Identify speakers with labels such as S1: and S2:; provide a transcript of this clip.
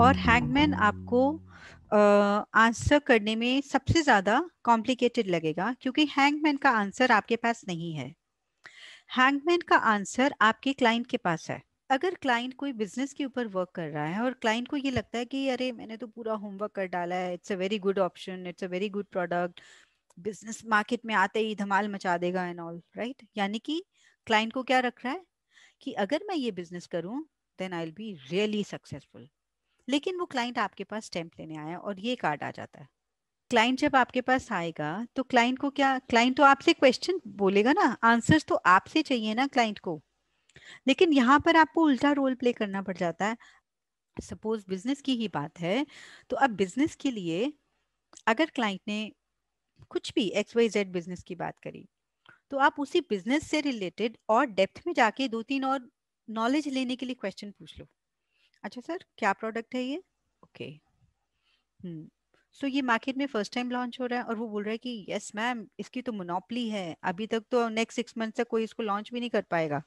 S1: और हैंगमैन आपको answer uh, करने में सबसे ज्यादा कॉम्प्लिकेटेड लगेगा क्योंकि हैंगमैन का आंसर आपके पास नहीं है हैंगमैन का आंसर आपके क्लाइंट के पास है अगर क्लाइंट कोई बिजनेस के ऊपर वर्क कर रहा है और क्लाइंट को ये लगता है कि अरे मैंने तो पूरा होमवर्क कर डाला है it's a very good option it's a very good product business market में आते ही धमाल मचा देगा एंड ऑल राइट यानी कि क्लाइंट को क्या रख रहा है कि अगर मैं ये बिजनेस करूं then I will be really successful लेकिन वो क्लाइंट आपके पास स्टैंप लेने आया और ये कार्ड आ जाता है क्लाइंट जब आपके पास आएगा तो क्लाइंट को क्या क्लाइंट तो आपसे क्वेश्चन बोलेगा ना आंसर तो आपसे चाहिए ना क्लाइंट को लेकिन यहाँ पर आपको उल्टा रोल प्ले करना पड़ जाता है सपोज बिजनेस की ही बात है तो अब बिजनेस के लिए अगर क्लाइंट ने कुछ भी एक्स वाई जेड बिजनेस की बात करी तो आप उसी बिजनेस से रिलेटेड और डेप्थ में जाके दो तीन और नॉलेज लेने के लिए क्वेश्चन पूछ लो अच्छा सर क्या प्रोडक्ट है ये
S2: ओके हम्म
S1: सो ये मार्केट में फर्स्ट टाइम लॉन्च हो रहा है और वो बोल रहा है कि यस मैम इसकी तो मोनोपली है अभी तक तो नेक्स्ट सिक्स मंथ तक कोई इसको लॉन्च भी नहीं कर पाएगा